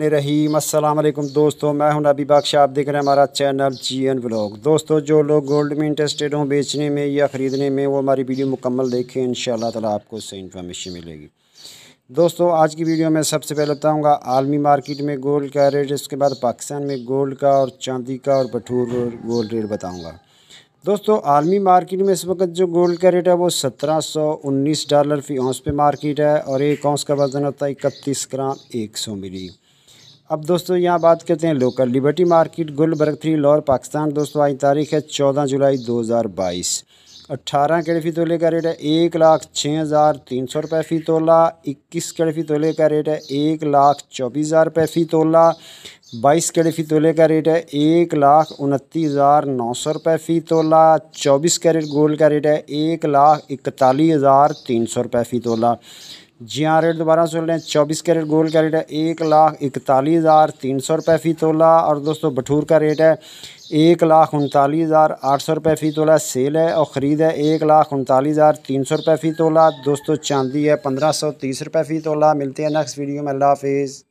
रहीम अस्सलाम वालेकुम दोस्तों मैं हूं नबी बख्श आप देख रहे हैं हमारा चैनल जी एन ब्लॉग दोस्तों जो लोग गोल्ड में इंटरेस्टेड हों बेचने में या ख़रीदने में वो हमारी वीडियो मुकम्मल देखें इन ताला आपको उससे इन्फॉर्मेशन मिलेगी दोस्तों आज की वीडियो में सबसे पहले बताऊँगा आलमी मार्केट में गोल्ड का रेट इसके बाद पाकिस्तान में गोल्ड का और चांदी का और भठूर गोल्ड रेट बताऊँगा दोस्तों आलमी मार्केट में इस वक्त जो गोल्ड का रेट है वो सत्रह सौ उन्नीस डॉलर फी औंस पे मार्केट है और एक औंस का वजन होता है इकतीस ग्राम एक सौ मिली अब दोस्तों यहाँ बात करते हैं local liberty market Gulberg three Lahore Pakistan दोस्तों आज तारीख है चौदह जुलाई दो हज़ार बाईस अट्ठारह फी तोले का रेट है एक लाख छः हज़ार तीन सौ रुपये फ़ी तोला इक्कीस फी तोले का रेट है एक लाख चौबीस हज़ार रुपये फ़ी तोला बाईस फी तोले का रेट है एक लाख उनतीस हज़ार नौ सौ रुपये फ़ी तोला चौबीस कैरेट गोल्ड का रेट है एक लाख इकतालीस हज़ार तीन सौ रुपये फ़ी तोला जी हाँ रेट दोबारा सुन लें चौबीस कैरेट गोल्ड का रेट है एक लाख इकतालीस हज़ार तीन सौ रुपये फ़ी तोला और दोस्तों भठूर का रेट है एक लाख उनतालीस हज़ार आठ सौ रुपये फ़ी तोला सेल है और ख़रीद है एक लाख उनतालीस हज़ार तीन सौ रुपये फ़ी तोला दोस्तों चांदी है पंद्रह सौ तीस रुपये फ़ी तोला मिलते हैं नेक्स्ट वीडियो में अल्लाह हाफिज़